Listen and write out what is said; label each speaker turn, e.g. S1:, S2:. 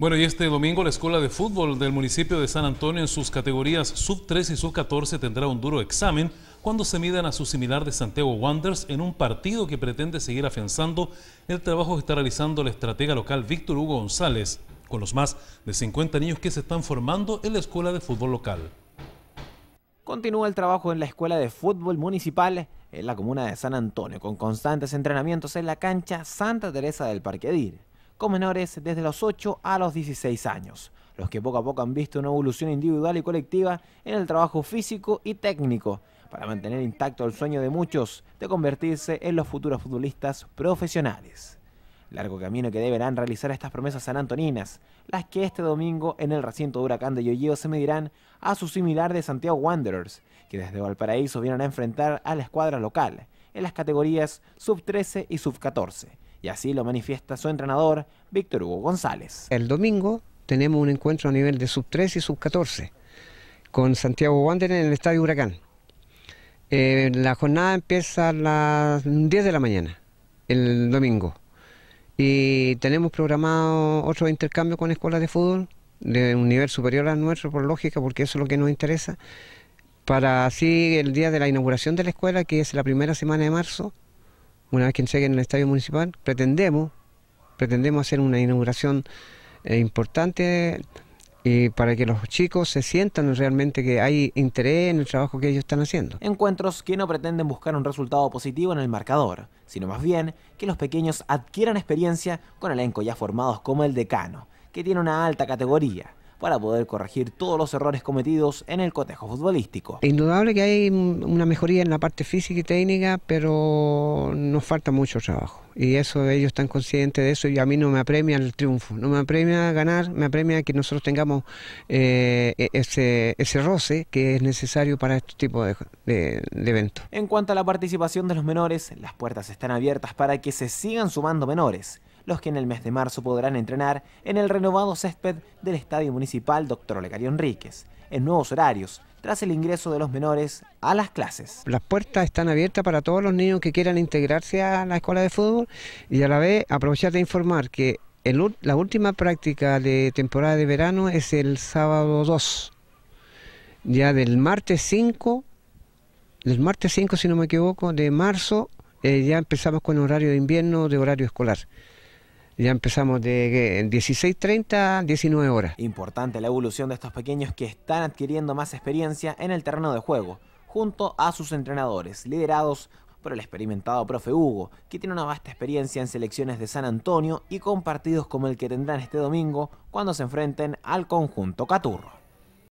S1: Bueno, y este domingo la Escuela de Fútbol del municipio de San Antonio en sus categorías sub-13 y sub-14 tendrá un duro examen cuando se midan a su similar de Santiago Wanderers en un partido que pretende seguir afianzando el trabajo que está realizando la estratega local Víctor Hugo González con los más de 50 niños que se están formando en la Escuela de Fútbol local.
S2: Continúa el trabajo en la Escuela de Fútbol Municipal en la comuna de San Antonio con constantes entrenamientos en la cancha Santa Teresa del Parque Dir con menores desde los 8 a los 16 años, los que poco a poco han visto una evolución individual y colectiva en el trabajo físico y técnico para mantener intacto el sueño de muchos de convertirse en los futuros futbolistas profesionales. Largo camino que deberán realizar estas promesas sanantoninas, las que este domingo en el recinto de Huracán de Yoyío se medirán a su similar de Santiago Wanderers, que desde Valparaíso vienen a enfrentar a la escuadra local en las categorías sub 13 y sub 14, y así lo manifiesta su entrenador Víctor Hugo González. El domingo
S3: tenemos un encuentro a nivel de sub 3 y sub 14 con Santiago Wander en el Estadio Huracán. Eh, la jornada empieza a las 10 de la mañana, el domingo. Y tenemos programado otro intercambio con escuelas de fútbol de un nivel superior al nuestro, por lógica, porque eso es lo que nos interesa. Para así el día de la inauguración de la escuela, que es la primera semana de marzo, una vez que lleguen el estadio municipal, pretendemos, pretendemos hacer una inauguración eh, importante y eh, para que los chicos se sientan realmente que hay interés en el trabajo que ellos están haciendo.
S2: Encuentros que no pretenden buscar un resultado positivo en el marcador, sino más bien que los pequeños adquieran experiencia con elenco ya formados como el decano, que tiene una alta categoría para poder corregir todos los errores cometidos en el cotejo futbolístico.
S3: Indudable que hay una mejoría en la parte física y técnica, pero nos falta mucho trabajo. Y eso ellos están conscientes de eso y a mí no me apremia el triunfo, no me apremia ganar, me apremia que nosotros tengamos eh, e-, ese, roce que es necesario para este tipo de eventos.
S2: En cuanto a la participación de los menores, las puertas están abiertas para que se sigan sumando menores los que en el mes de marzo podrán entrenar en el renovado césped del Estadio Municipal Dr. Olegario Enríquez, en nuevos horarios, tras el ingreso de los menores a las clases.
S3: Las puertas están abiertas para todos los niños que quieran integrarse a la escuela de fútbol y a la vez aprovechar de informar que la última práctica de temporada de verano es el sábado 2, ya del martes 5, del martes 5 si no me equivoco, de marzo eh, ya empezamos con horario de invierno de horario escolar ya empezamos de 16.30
S2: a 19 horas. Importante la evolución de estos pequeños que están adquiriendo más experiencia en el terreno de juego, junto a sus entrenadores, liderados por el experimentado profe Hugo, que tiene una vasta experiencia en selecciones de San Antonio y con partidos como el que tendrán este domingo cuando se enfrenten al conjunto Caturro.